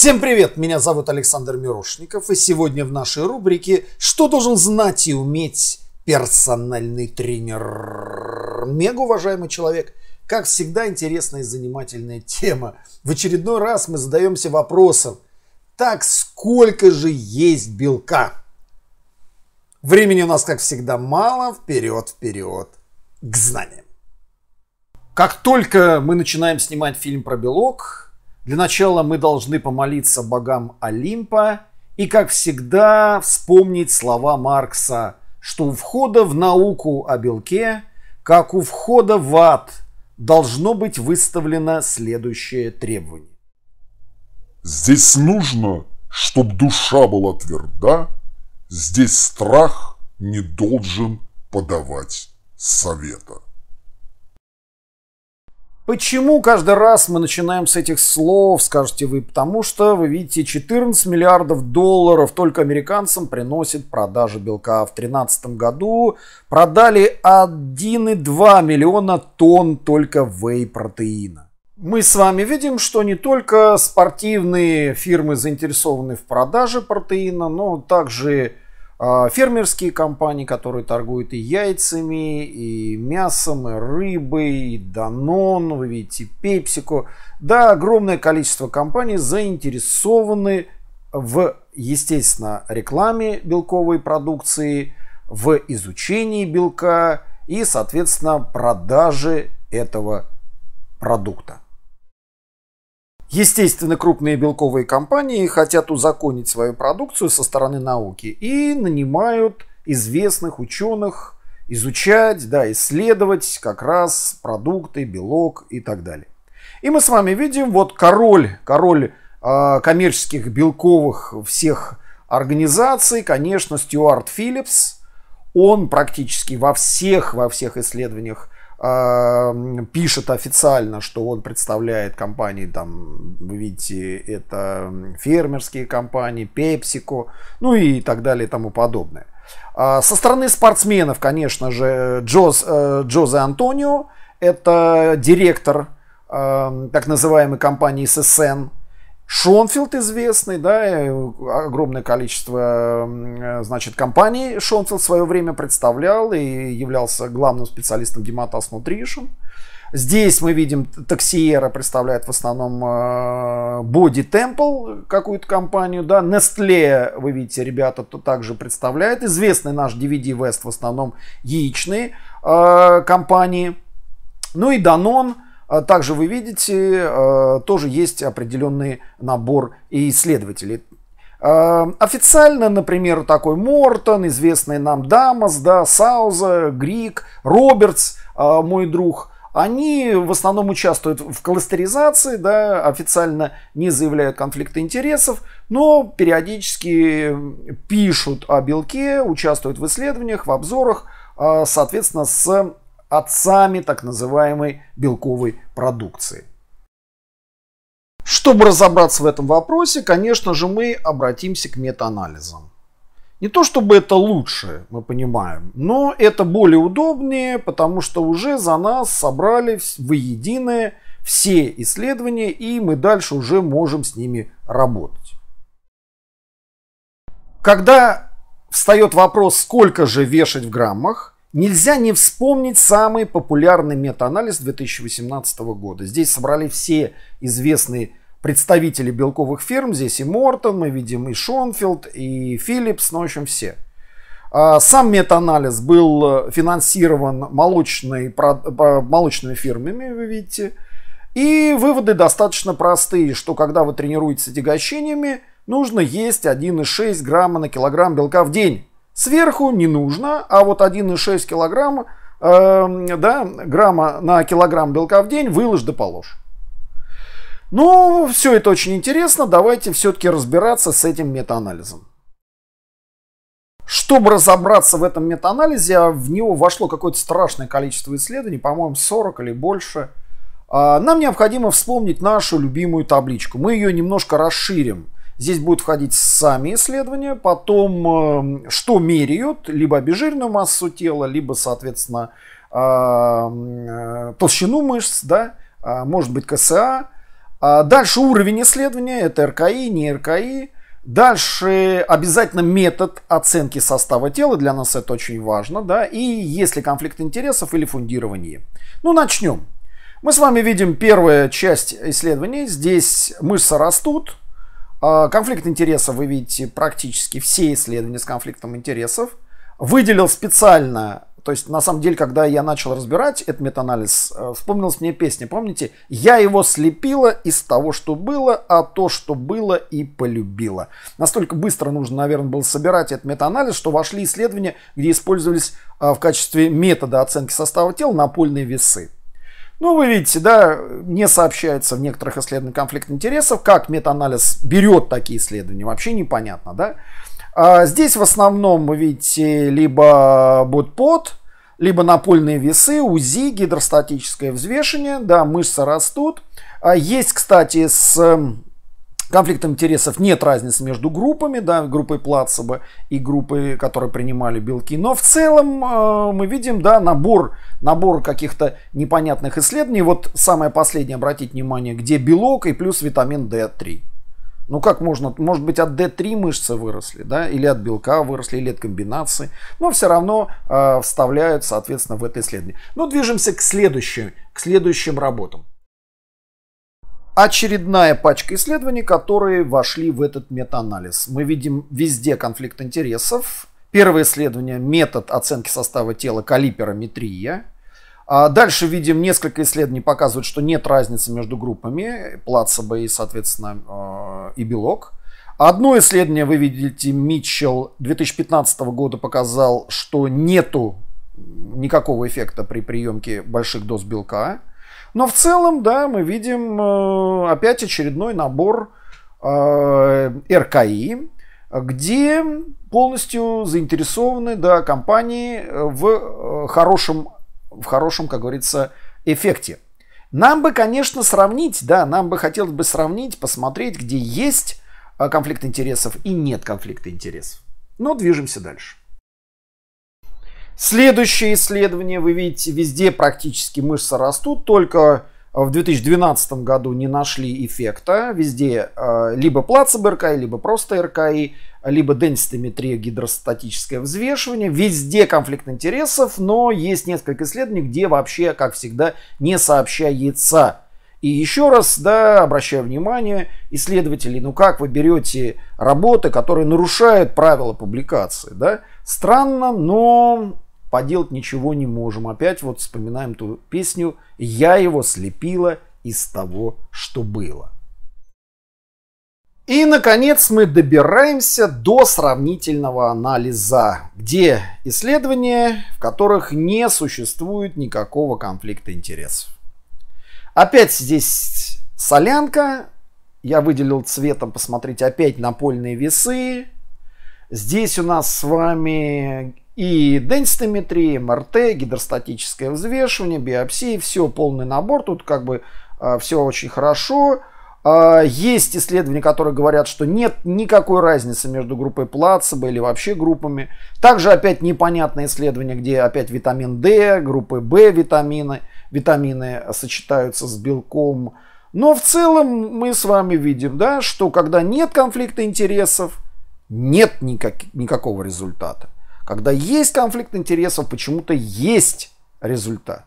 Всем привет! Меня зовут Александр Мирошников, и сегодня в нашей рубрике «Что должен знать и уметь персональный тренер?» Мега уважаемый человек, как всегда интересная и занимательная тема. В очередной раз мы задаемся вопросом, так сколько же есть белка? Времени у нас, как всегда, мало, вперед-вперед к знаниям. Как только мы начинаем снимать фильм про белок, для начала мы должны помолиться богам Олимпа и, как всегда, вспомнить слова Маркса, что у входа в науку о белке, как у входа в ад, должно быть выставлено следующее требование. Здесь нужно, чтобы душа была тверда, здесь страх не должен подавать совета. Почему каждый раз мы начинаем с этих слов, скажете вы? Потому что, вы видите, 14 миллиардов долларов только американцам приносит продажи белка. В 2013 году продали 1,2 миллиона тонн только вей-протеина. Мы с вами видим, что не только спортивные фирмы заинтересованы в продаже протеина, но также а, фермерские компании, которые торгуют и яйцами, и мясом, и рыбой, и Данон, вы видите, Пепсику, Да, огромное количество компаний заинтересованы в, естественно, рекламе белковой продукции, в изучении белка и, соответственно, продаже этого продукта. Естественно, крупные белковые компании хотят узаконить свою продукцию со стороны науки и нанимают известных ученых изучать, да, исследовать как раз продукты, белок и так далее. И мы с вами видим, вот король, король э, коммерческих белковых всех организаций, конечно, Стюарт Филлипс, он практически во всех, во всех исследованиях пишет официально, что он представляет компании, там, вы видите, это фермерские компании, Пепсику, ну и так далее и тому подобное. А со стороны спортсменов, конечно же, Джоз, э, Джозе Антонио, это директор так называемой компании ССН, Шонфилд известный, да, огромное количество, э, значит, компаний Шонфилд в свое время представлял и являлся главным специалистом гематаз Nutrition. Здесь мы видим, Таксиера представляет в основном Body э, Temple, какую-то компанию, да, Nestle, вы видите, ребята, то также представляет. Известный наш DVD West в основном яичные э, компании. Ну и Danone, а также вы видите, э, тоже есть определенный набор исследователей. Э, официально, например, такой Мортон, известный нам Дамас, да, Сауза, Грик, Робертс, э, мой друг, они в основном участвуют в кластеризации, да, официально не заявляют конфликты интересов, но периодически пишут о белке, участвуют в исследованиях, в обзорах, соответственно, с отцами так называемой белковой продукции. Чтобы разобраться в этом вопросе, конечно же, мы обратимся к метаанализам. Не то чтобы это лучше, мы понимаем, но это более удобнее, потому что уже за нас собрали воединое все исследования, и мы дальше уже можем с ними работать. Когда встает вопрос, сколько же вешать в граммах, Нельзя не вспомнить самый популярный метаанализ 2018 года. Здесь собрали все известные представители белковых фирм. Здесь и Мортон, мы видим и Шонфилд, и Филлипс, ну, в общем, все. А, сам метаанализ был э, финансирован молочной, молочными фирмами, вы видите. И выводы достаточно простые, что когда вы тренируетесь отягощениями, нужно есть 1,6 грамма на килограмм белка в день. Сверху не нужно, а вот 1,6 килограмма, э, эм, да, грамма на килограмм белка в день выложь да положь. Ну, все это очень интересно, давайте все-таки разбираться с этим метаанализом. Чтобы разобраться в этом метаанализе, а в него вошло какое-то страшное количество исследований, по-моему, 40 или больше. А, нам необходимо вспомнить нашу любимую табличку. Мы ее немножко расширим. Здесь будут входить сами исследования, потом э, что меряют, либо обезжиренную массу тела, либо, соответственно, а, э, толщину мышц, да, а, может быть, КСА. А дальше уровень исследования, это РКИ, не РКИ. Дальше обязательно метод оценки состава тела, для нас это очень важно, да, и если конфликт интересов или фундирование. Ну, начнем. Мы с вами видим первую часть исследований. Здесь мышцы растут, а, конфликт интересов вы видите практически все исследования с конфликтом интересов. Выделил специально, то есть на самом деле, когда я начал разбирать этот метаанализ, э, вспомнилась мне песня, помните? «Я его слепила из того, что было, а то, что было и полюбила». Настолько быстро нужно, наверное, было собирать этот метаанализ, что вошли исследования, где использовались э, в качестве метода оценки состава тела напольные весы. Ну, вы видите, да, не сообщается в некоторых исследованиях конфликт интересов. Как метаанализ берет такие исследования, вообще непонятно, да. А здесь в основном вы видите либо бодпот, либо напольные весы, УЗИ, гидростатическое взвешивание, да, мышцы растут. А есть, кстати, с Конфликтом интересов нет разницы между группами, да, группой Плацебо и группой, которые принимали белки. Но в целом э, мы видим, да, набор, набор каких-то непонятных исследований. Вот самое последнее, обратить внимание, где белок и плюс витамин D3. Ну как можно, может быть от D3 мышцы выросли, да, или от белка выросли, или от комбинации, но все равно э, вставляют, соответственно, в это исследование. Но движемся к следующим, к следующим работам очередная пачка исследований, которые вошли в этот метаанализ. Мы видим везде конфликт интересов. Первое исследование – метод оценки состава тела калиперометрия. А дальше видим несколько исследований показывают, что нет разницы между группами плацебо и, соответственно, э, и белок. Одно исследование, вы видите, Митчелл 2015 года показал, что нету никакого эффекта при приемке больших доз белка. Но в целом, да, мы видим э, опять очередной набор э, РКИ, где полностью заинтересованы да, компании в э, хорошем, в хорошем, как говорится, эффекте. Нам бы, конечно, сравнить, да, нам бы хотелось бы сравнить, посмотреть, где есть конфликт интересов и нет конфликта интересов. Но движемся дальше. Следующее исследование, вы видите, везде практически мышцы растут, только в 2012 году не нашли эффекта. Везде э, либо плацебо РКИ, либо просто РКИ, либо денситометрия, гидростатическое взвешивание. Везде конфликт интересов, но есть несколько исследований, где вообще, как всегда, не сообщается. И еще раз, да, обращаю внимание исследователи, ну как вы берете работы, которые нарушают правила публикации, да? Странно, но поделать ничего не можем. Опять вот вспоминаем ту песню «Я его слепила из того, что было». И, наконец, мы добираемся до сравнительного анализа, где исследования, в которых не существует никакого конфликта интересов. Опять здесь солянка. Я выделил цветом, посмотрите, опять напольные весы. Здесь у нас с вами и денситометрия, МРТ, гидростатическое взвешивание, биопсии, все, полный набор. Тут как бы а, все очень хорошо. А, есть исследования, которые говорят, что нет никакой разницы между группой плацебо или вообще группами. Также опять непонятное исследование, где опять витамин D, группы В витамины, витамины сочетаются с белком. Но в целом мы с вами видим, да, что когда нет конфликта интересов, нет никак, никакого результата. Когда есть конфликт интересов, почему-то есть результат.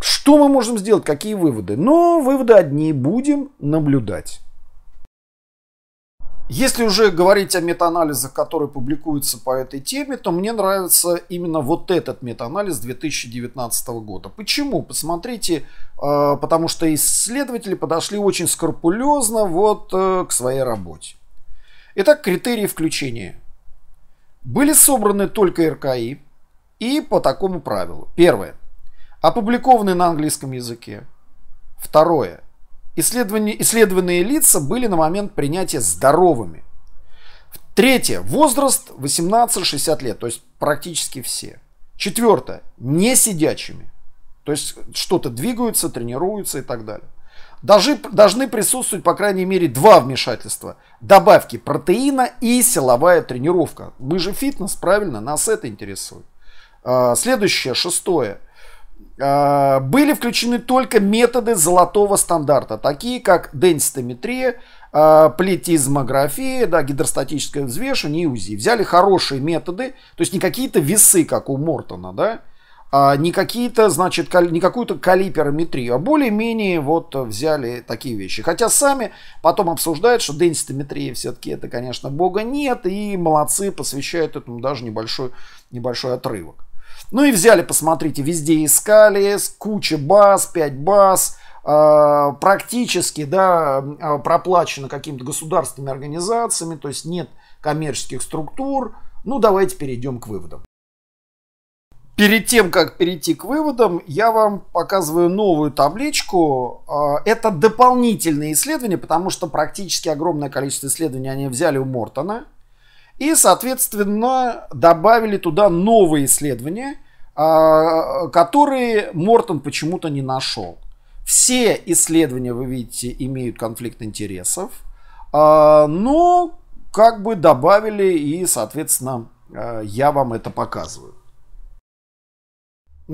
Что мы можем сделать? Какие выводы? Но выводы одни будем наблюдать. Если уже говорить о метаанализах, которые публикуются по этой теме, то мне нравится именно вот этот метаанализ 2019 года. Почему? Посмотрите, э, потому что исследователи подошли очень скрупулезно вот э, к своей работе. Итак, критерии включения. Были собраны только РКИ и по такому правилу. Первое. Опубликованы на английском языке. Второе. Исследование, исследованные лица были на момент принятия здоровыми. Третье. Возраст 18-60 лет, то есть практически все. Четвертое. Не сидячими. То есть что-то двигаются, тренируются и так далее должны, должны присутствовать, по крайней мере, два вмешательства. Добавки протеина и силовая тренировка. Мы же фитнес, правильно, нас это интересует. А, следующее, шестое. А, были включены только методы золотого стандарта, такие как денситометрия, а, плетизмография, да, гидростатическое взвешивание и УЗИ. Взяли хорошие методы, то есть не какие-то весы, как у Мортона, да, а, не какие-то, значит, не какую-то калиперометрию, а более-менее вот взяли такие вещи. Хотя сами потом обсуждают, что денситометрия все-таки это, конечно, бога нет, и молодцы, посвящают этому даже небольшой, небольшой отрывок. Ну и взяли, посмотрите, везде искали, куча баз, 5 баз, э, практически, да, а, проплачено какими-то государственными организациями, то есть нет коммерческих структур. Ну, давайте перейдем к выводам. Перед тем, как перейти к выводам, я вам показываю новую табличку. А, это дополнительные исследования, потому что практически огромное количество исследований они взяли у Мортона. И, соответственно, добавили туда новые исследования, а, которые Мортон почему-то не нашел. Все исследования, вы видите, имеют конфликт интересов. А, Но ну, как бы добавили и, соответственно, я вам это показываю.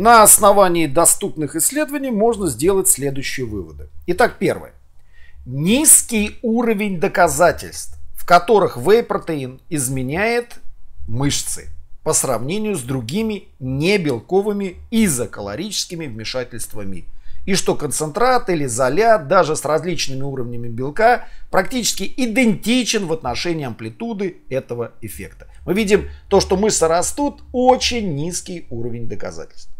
На основании доступных исследований можно сделать следующие выводы. Итак, первое. Низкий уровень доказательств, в которых вей-протеин изменяет мышцы по сравнению с другими небелковыми изокалорическими вмешательствами. И что концентрат или изолят даже с различными уровнями белка практически идентичен в отношении амплитуды этого эффекта. Мы видим то, что мышцы растут, очень низкий уровень доказательств.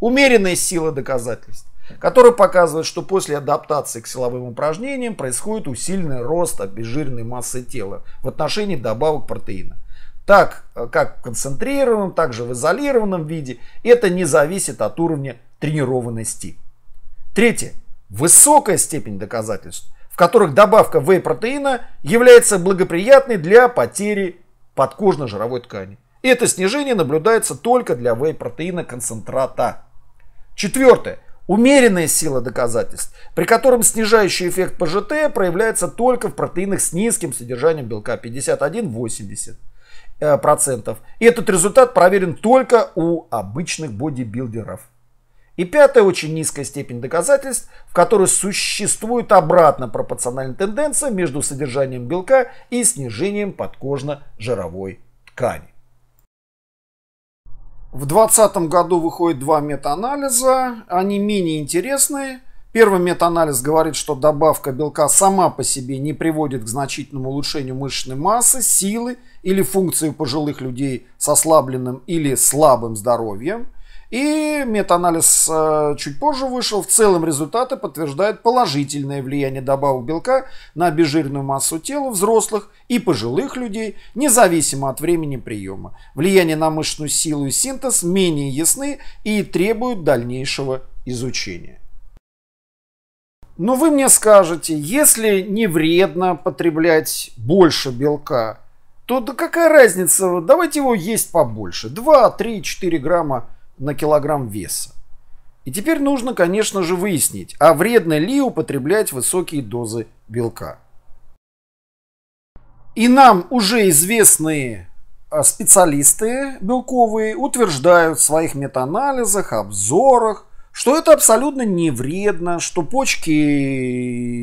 Умеренная сила доказательств, которая показывает, что после адаптации к силовым упражнениям происходит усиленный рост обезжиренной массы тела в отношении добавок протеина. Так э, как в концентрированном, так же в изолированном виде, это не зависит от уровня тренированности. Третье. Высокая степень доказательств, в которых добавка вей-протеина является благоприятной для потери подкожно-жировой ткани. Это снижение наблюдается только для вей-протеина концентрата. Четвертое. Умеренная сила доказательств, при котором снижающий эффект ПЖТ проявляется только в протеинах с низким содержанием белка 51-80%. Э, и этот результат проверен только у обычных бодибилдеров. И пятая очень низкая степень доказательств, в которой существует обратно пропорциональная тенденция между содержанием белка и снижением подкожно-жировой ткани. В 2020 году выходит два метаанализа, они менее интересные. Первый метаанализ говорит, что добавка белка сама по себе не приводит к значительному улучшению мышечной массы, силы или функции пожилых людей с ослабленным или слабым здоровьем – и метаанализ э, чуть позже вышел. В целом результаты подтверждают положительное влияние добавок белка на обезжиренную массу тела взрослых и пожилых людей, независимо от времени приема. Влияние на мышечную силу и синтез менее ясны и требуют дальнейшего изучения. Но вы мне скажете, если не вредно потреблять больше белка, то да какая разница, давайте его есть побольше. 2, 3, 4 грамма на килограмм веса. И теперь нужно, конечно же, выяснить, а вредно ли употреблять высокие дозы белка. И нам уже известные а, специалисты белковые утверждают в своих метаанализах, обзорах, что это абсолютно не вредно, что почки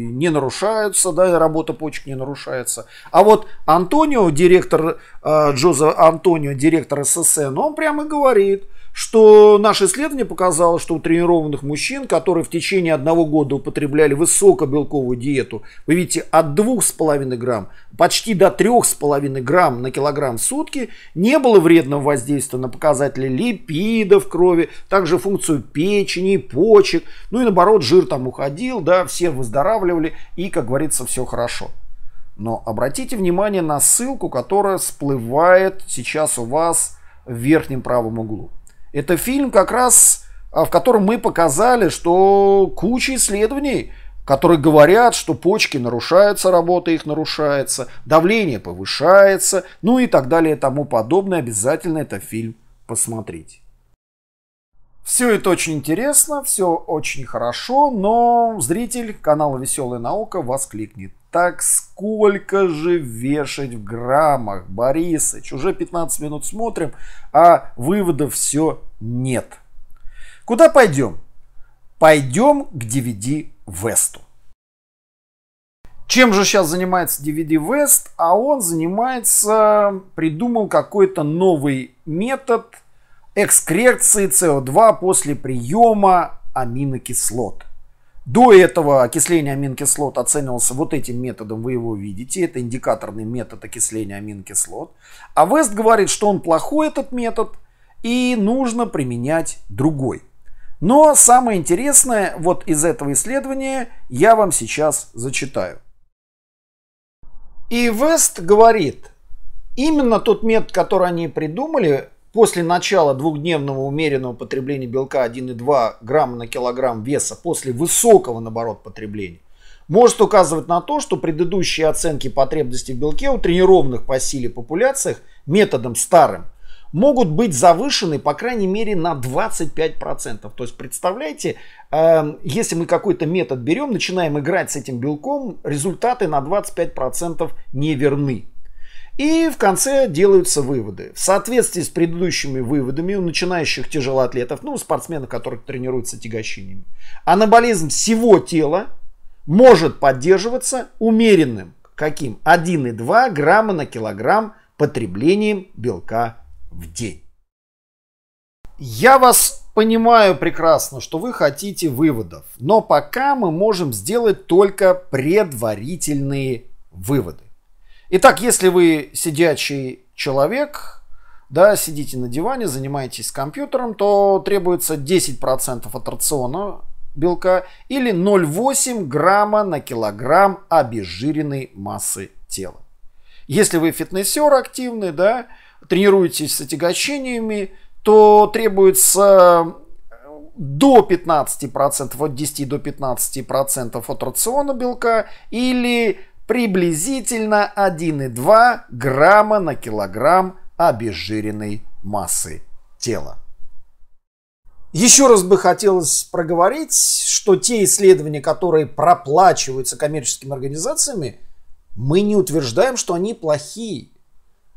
не нарушаются, да, работа почек не нарушается. А вот Антонио, директор, а, Джозеф Антонио, директор ССН, ну, он прямо говорит – что наше исследование показало, что у тренированных мужчин, которые в течение одного года употребляли высокобелковую диету, вы видите, от 2,5 грамм почти до 3,5 грамм на килограмм в сутки, не было вредного воздействия на показатели липидов крови, также функцию печени, почек, ну и наоборот, жир там уходил, да, все выздоравливали и, как говорится, все хорошо. Но обратите внимание на ссылку, которая всплывает сейчас у вас в верхнем правом углу. Это фильм как раз, а, в котором мы показали, что куча исследований, которые говорят, что почки нарушаются, работа их нарушается, давление повышается, ну и так далее и тому подобное. Обязательно это фильм посмотреть. Все это очень интересно, все очень хорошо, но зритель канала «Веселая наука» воскликнет. Так сколько же вешать в граммах, Борисыч? Уже 15 минут смотрим, а выводов все нет. Куда пойдем? Пойдем к DVD Весту. Чем же сейчас занимается DVD West? А он занимается, придумал какой-то новый метод экскреции СО2 после приема аминокислот. До этого окисление аминокислот оценивался вот этим методом, вы его видите, это индикаторный метод окисления аминокислот. А Вест говорит, что он плохой этот метод и нужно применять другой. Но самое интересное вот из этого исследования я вам сейчас зачитаю. И Вест говорит, именно тот метод, который они придумали, После начала двухдневного умеренного потребления белка 1,2 грамма на килограмм веса, после высокого, наоборот, потребления, может указывать на то, что предыдущие оценки потребности в белке у тренированных по силе популяциях методом старым могут быть завышены, по крайней мере, на 25%. То есть, представляете, эм, если мы какой-то метод берем, начинаем играть с этим белком, результаты на 25% не верны. И в конце делаются выводы. В соответствии с предыдущими выводами у начинающих тяжелоатлетов, ну, спортсменов, которые тренируются тягощениями, анаболизм всего тела может поддерживаться умеренным, каким? 1,2 грамма на килограмм потреблением белка в день. Я вас понимаю прекрасно, что вы хотите выводов, но пока мы можем сделать только предварительные выводы. Итак, если вы сидячий человек, да, сидите на диване, занимаетесь компьютером, то требуется 10% от рациона белка или 0,8 грамма на килограмм обезжиренной массы тела. Если вы фитнесер активный, да, тренируетесь с отягощениями, то требуется э, до 15%, от 10 до 15% от рациона белка или приблизительно 1,2 грамма на килограмм обезжиренной массы тела. Еще раз бы хотелось проговорить, что те исследования, которые проплачиваются коммерческими организациями, мы не утверждаем, что они плохие.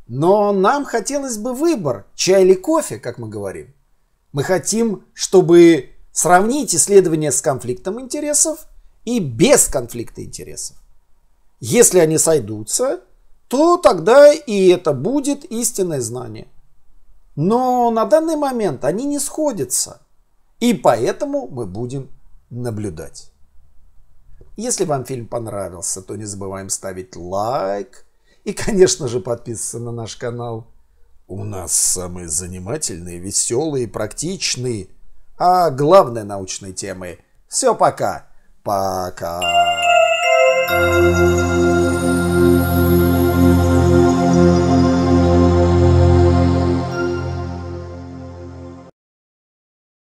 Но нам хотелось бы выбор, чай или кофе, как мы говорим. Мы хотим, чтобы сравнить исследования с конфликтом интересов и без конфликта интересов. Если они сойдутся, то тогда и это будет истинное знание. Но на данный момент они не сходятся, и поэтому мы будем наблюдать. Если вам фильм понравился, то не забываем ставить лайк и, конечно же, подписываться на наш канал. У нас самые занимательные, веселые, практичные, а главное научные темы. Все пока. Пока. Música